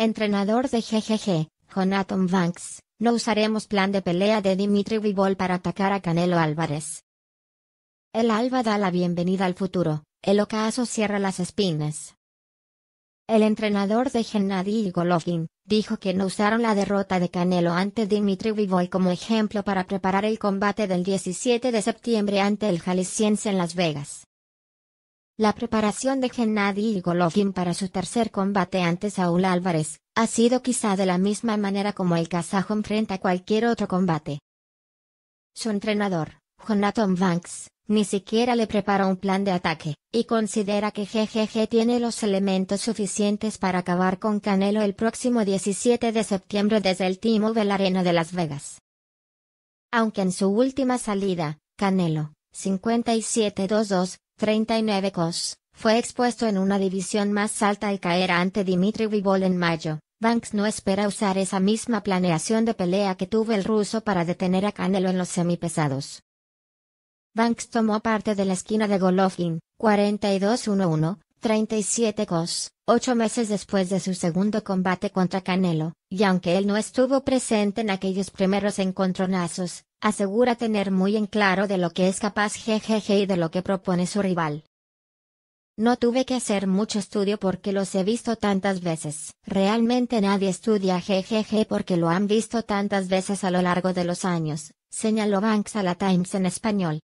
Entrenador de GGG, Jonathan Banks, no usaremos plan de pelea de Dimitri Vivol para atacar a Canelo Álvarez. El alba da la bienvenida al futuro, el ocaso cierra las espinas. El entrenador de Gennady Golovkin dijo que no usaron la derrota de Canelo ante Dimitri Vivol como ejemplo para preparar el combate del 17 de septiembre ante el Jalisciense en Las Vegas. La preparación de Gennady Golovkin para su tercer combate ante Saúl Álvarez, ha sido quizá de la misma manera como el kazajo enfrenta cualquier otro combate. Su entrenador, Jonathan Banks, ni siquiera le prepara un plan de ataque, y considera que GGG tiene los elementos suficientes para acabar con Canelo el próximo 17 de septiembre desde el Timo mobile Arena de Las Vegas. Aunque en su última salida, Canelo, 57-2-2, 39 Cos, fue expuesto en una división más alta y caer ante Dimitri Vivol en mayo. Banks no espera usar esa misma planeación de pelea que tuvo el ruso para detener a Canelo en los semipesados. Banks tomó parte de la esquina de Golovkin, 42-1-1, 37 cos, ocho meses después de su segundo combate contra Canelo, y aunque él no estuvo presente en aquellos primeros encontronazos, asegura tener muy en claro de lo que es capaz GGG y de lo que propone su rival. No tuve que hacer mucho estudio porque los he visto tantas veces. Realmente nadie estudia GGG porque lo han visto tantas veces a lo largo de los años, señaló Banks a la Times en español.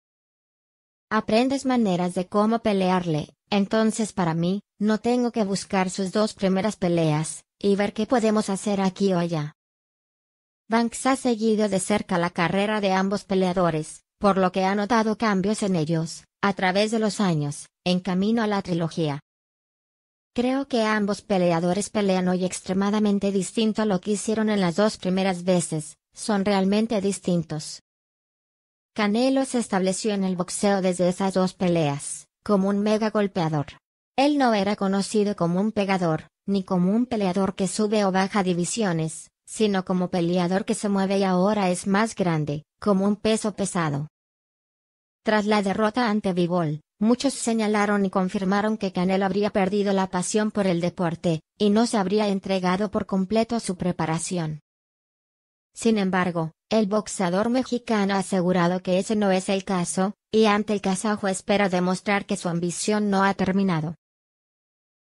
Aprendes maneras de cómo pelearle, entonces para mí, no tengo que buscar sus dos primeras peleas, y ver qué podemos hacer aquí o allá. Banks ha seguido de cerca la carrera de ambos peleadores, por lo que ha notado cambios en ellos, a través de los años, en camino a la trilogía. Creo que ambos peleadores pelean hoy extremadamente distinto a lo que hicieron en las dos primeras veces, son realmente distintos. Canelo se estableció en el boxeo desde esas dos peleas, como un mega golpeador. Él no era conocido como un pegador, ni como un peleador que sube o baja divisiones, sino como peleador que se mueve y ahora es más grande, como un peso pesado. Tras la derrota ante Bivol, muchos señalaron y confirmaron que Canelo habría perdido la pasión por el deporte, y no se habría entregado por completo a su preparación. Sin embargo, el boxeador mexicano ha asegurado que ese no es el caso, y ante el casajo espera demostrar que su ambición no ha terminado.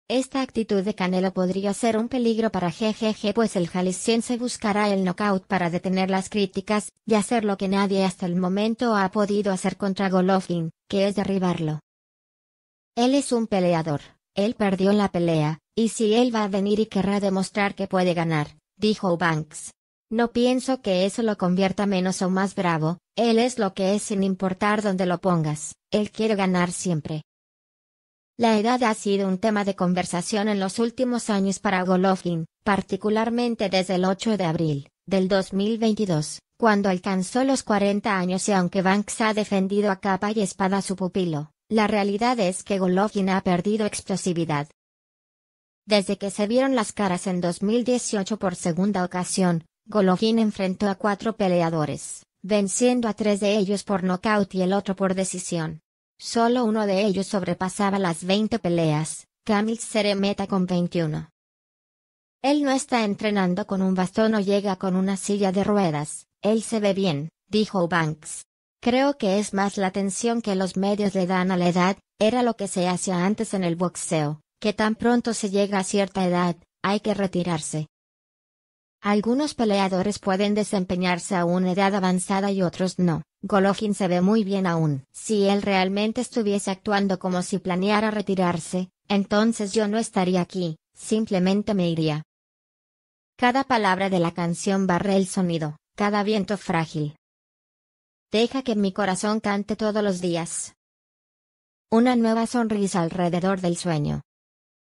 Esta actitud de Canelo podría ser un peligro para GGG pues el jalisciense buscará el knockout para detener las críticas, y hacer lo que nadie hasta el momento ha podido hacer contra Golovkin, que es derribarlo. Él es un peleador, él perdió la pelea, y si él va a venir y querrá demostrar que puede ganar, dijo Banks. No pienso que eso lo convierta menos o más bravo, él es lo que es sin importar dónde lo pongas, él quiere ganar siempre. La edad ha sido un tema de conversación en los últimos años para Golovkin, particularmente desde el 8 de abril del 2022, cuando alcanzó los 40 años y aunque Banks ha defendido a capa y espada a su pupilo, la realidad es que Golovkin ha perdido explosividad. Desde que se vieron las caras en 2018 por segunda ocasión, Golovkin enfrentó a cuatro peleadores, venciendo a tres de ellos por nocaut y el otro por decisión. Solo uno de ellos sobrepasaba las 20 peleas, Camil Seremeta con 21. Él no está entrenando con un bastón o llega con una silla de ruedas, él se ve bien, dijo Banks. Creo que es más la atención que los medios le dan a la edad, era lo que se hacía antes en el boxeo, que tan pronto se llega a cierta edad, hay que retirarse. Algunos peleadores pueden desempeñarse a una edad avanzada y otros no. Golovkin se ve muy bien aún. Si él realmente estuviese actuando como si planeara retirarse, entonces yo no estaría aquí, simplemente me iría. Cada palabra de la canción barre el sonido, cada viento frágil. Deja que mi corazón cante todos los días. Una nueva sonrisa alrededor del sueño.